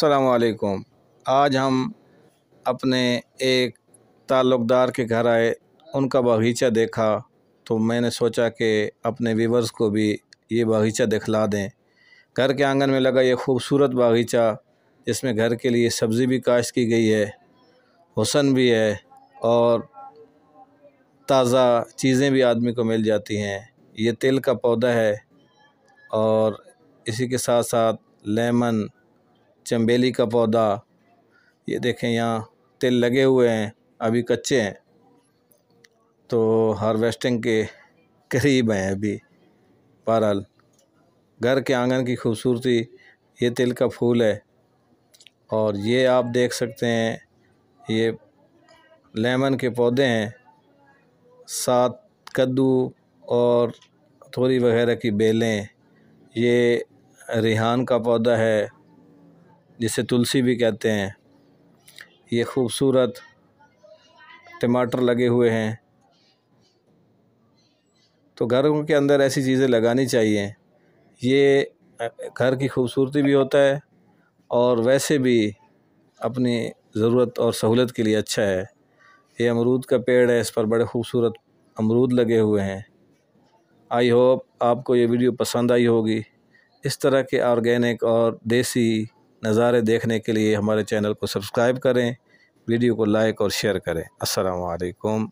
असलकुम आज हम अपने एक ताल्लुकदार के घर आए उनका बगीचा देखा तो मैंने सोचा कि अपने वीवर्स को भी ये बगीचा दिखला दें घर के आंगन में लगा ये खूबसूरत बागीचा जिसमें घर के लिए सब्ज़ी भी काश्त की गई है हुसन भी है और ताज़ा चीज़ें भी आदमी को मिल जाती हैं ये तिल का पौधा है और इसी के साथ साथ लेमन चम्बेली का पौधा ये देखें यहाँ तिल लगे हुए हैं अभी कच्चे हैं तो हार्वेस्टिंग के करीब हैं अभी बहरहाल घर के आंगन की खूबसूरती ये तिल का फूल है और ये आप देख सकते हैं ये लेमन के पौधे हैं साथ कद्दू और थोड़ी वगैरह की बेलें ये रिहान का पौधा है जिसे तुलसी भी कहते हैं ये खूबसूरत टमाटर लगे हुए हैं तो घरों के अंदर ऐसी चीज़ें लगानी चाहिए ये घर की खूबसूरती भी होता है और वैसे भी अपनी ज़रूरत और सहूलत के लिए अच्छा है ये अमरूद का पेड़ है इस पर बड़े खूबसूरत अमरूद लगे हुए हैं आई होप आपको ये वीडियो पसंद आई होगी इस तरह के ऑर्गेनिक और देसी नज़ारे देखने के लिए हमारे चैनल को सब्सक्राइब करें वीडियो को लाइक और शेयर करें असलकम